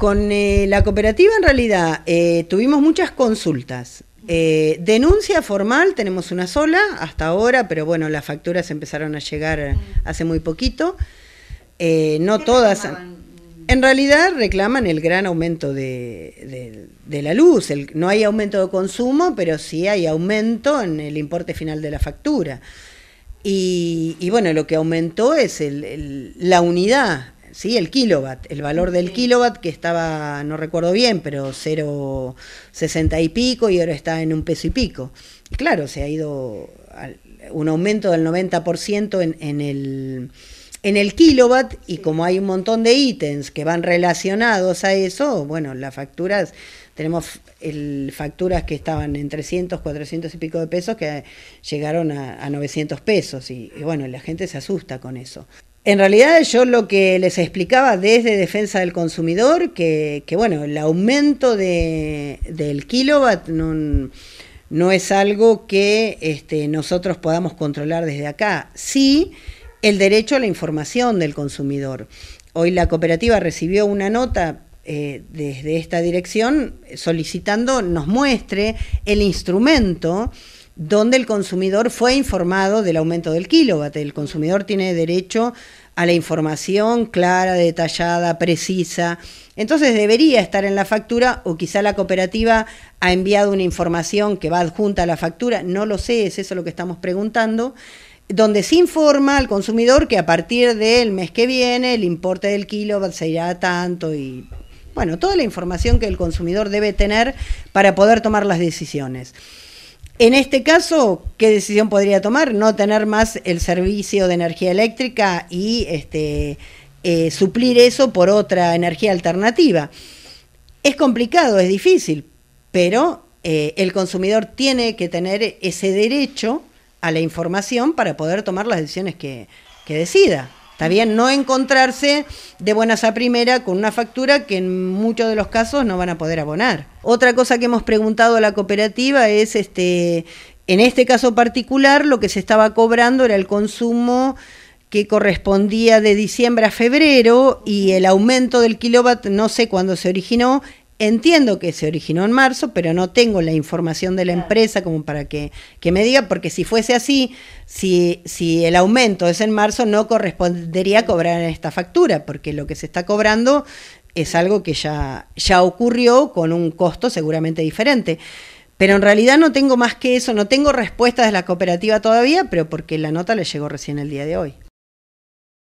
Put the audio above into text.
con eh, la cooperativa en realidad eh, tuvimos muchas consultas. Eh, denuncia formal tenemos una sola hasta ahora, pero bueno, las facturas empezaron a llegar hace muy poquito. no todas. En realidad reclaman el gran aumento de, la luz. no hay aumento de consumo, pero sí hay aumento en el importe final de la factura. Y, bueno, lo que aumentó es el, la unidad sí, el kilowatt, el valor del kilowatt que estaba, no recuerdo bien, pero 0,60 y pico y ahora está en un peso y pico. claro, se ha ido un aumento del 90% en, en, el, en el kilowatt y como hay un montón de ítems que van relacionados a eso, bueno, las facturas, tenemos facturas que estaban en 300, 400 y pico de pesos que llegaron a, 900 pesos y bueno, la gente se asusta con eso. En realidad yo lo que les explicaba desde Defensa del Consumidor, que, bueno, el aumento de, del kilowatt no, no, es algo que este, nosotros podamos controlar desde acá. Sí, el derecho a la información del consumidor. Hoy la cooperativa recibió una nota eh, desde esta dirección solicitando nos muestre el instrumento donde el consumidor fue informado del aumento del kilowatt. El consumidor tiene derecho a la información clara, detallada, precisa. Entonces debería estar en la factura o quizá la cooperativa ha enviado una información que va adjunta a la factura, no lo sé, es eso lo que estamos preguntando, donde se informa al consumidor que a partir del mes que viene el importe del kilowatt se irá tanto y bueno, toda la información que el consumidor debe tener para poder tomar las decisiones. En este caso, ¿qué decisión podría tomar? No tener más el servicio de energía eléctrica y este, eh, suplir eso por otra energía alternativa. Es complicado, es difícil, pero eh, el consumidor tiene que tener ese derecho a la información para poder tomar las decisiones que decida. Está bien no encontrarse de buenas a primera con una factura que en muchos de los casos no van a poder abonar. Otra cosa que hemos preguntado a la cooperativa es este en este caso particular lo que se estaba cobrando era el consumo que correspondía de diciembre a febrero y el aumento del kilovat, no sé cuándo se originó Entiendo que se originó en marzo, pero no tengo la información de la empresa como para que, me diga, porque si fuese así, si, si el aumento es en marzo, no correspondería cobrar esta factura, porque lo que se está cobrando es algo que ya, ya ocurrió con un costo seguramente diferente. Pero en realidad no tengo más que eso, no tengo respuesta de la cooperativa todavía, pero porque la nota le llegó recién el día de hoy.